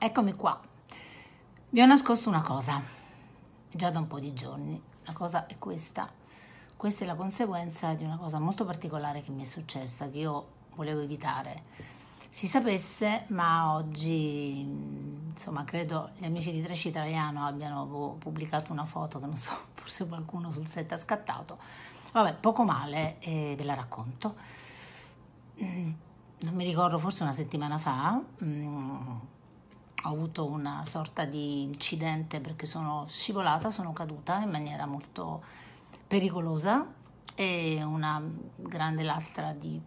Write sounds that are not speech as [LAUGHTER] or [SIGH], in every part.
Eccomi qua. Vi ho nascosto una cosa, già da un po' di giorni. La cosa è questa. Questa è la conseguenza di una cosa molto particolare che mi è successa, che io volevo evitare si sapesse, ma oggi, insomma, credo gli amici di Trash Italiano abbiano pubblicato una foto che non so, [LAUGHS] forse qualcuno sul set ha scattato. Vabbè, poco male, eh, ve la racconto. Mm, non mi ricordo, forse una settimana fa. Mm, ho avuto una sorta di incidente perché sono scivolata, sono caduta in maniera molto pericolosa e una grande lastra di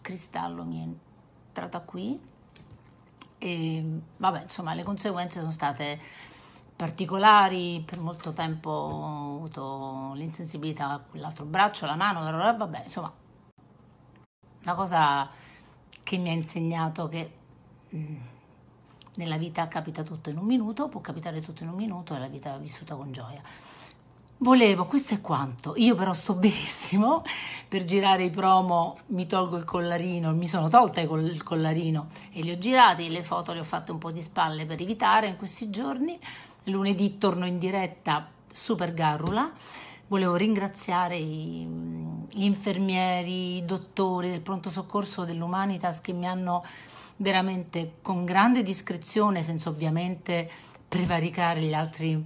cristallo mi è entrata qui e vabbè insomma le conseguenze sono state particolari, per molto tempo ho avuto l'insensibilità a quell'altro braccio, la mano, allora vabbè insomma una cosa che mi ha insegnato che mm, nella vita capita tutto in un minuto, può capitare tutto in un minuto e la vita è vissuta con gioia. Volevo, questo è quanto. Io però sto benissimo per girare i promo, mi tolgo il collarino, mi sono tolta il collarino e li ho girati, le foto le ho fatte un po' di spalle per evitare in questi giorni. Lunedì torno in diretta super garrula. Volevo ringraziare i gli infermieri, i dottori del pronto soccorso dell'Umanitas che mi hanno veramente con grande discrezione, senza ovviamente prevaricare gli altri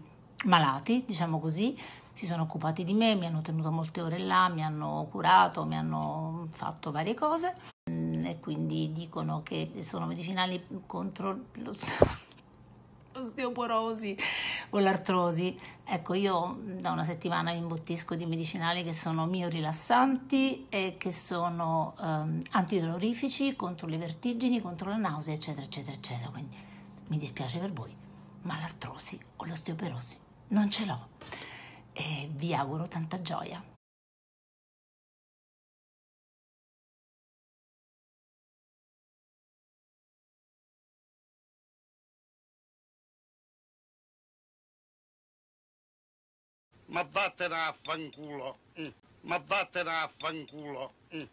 malati, diciamo così, si sono occupati di me, mi hanno tenuto molte ore là, mi hanno curato, mi hanno fatto varie cose mm, e quindi dicono che sono medicinali contro l'osteoporosi. [LAUGHS] con l'artrosi. Ecco, io mm, da una settimana imbottisco di medicinali che sono mio rilassanti e che sono ehm, antidolorifici contro le vertigini, contro la nausea, eccetera, eccetera, eccetera. Quindi mi dispiace per voi, ma l'artrosi o l'osteoporosi non ce l'ho. E vi auguro tanta gioia. Ma vattene a fanculo. Mm. Ma vattene a fanculo. Mm.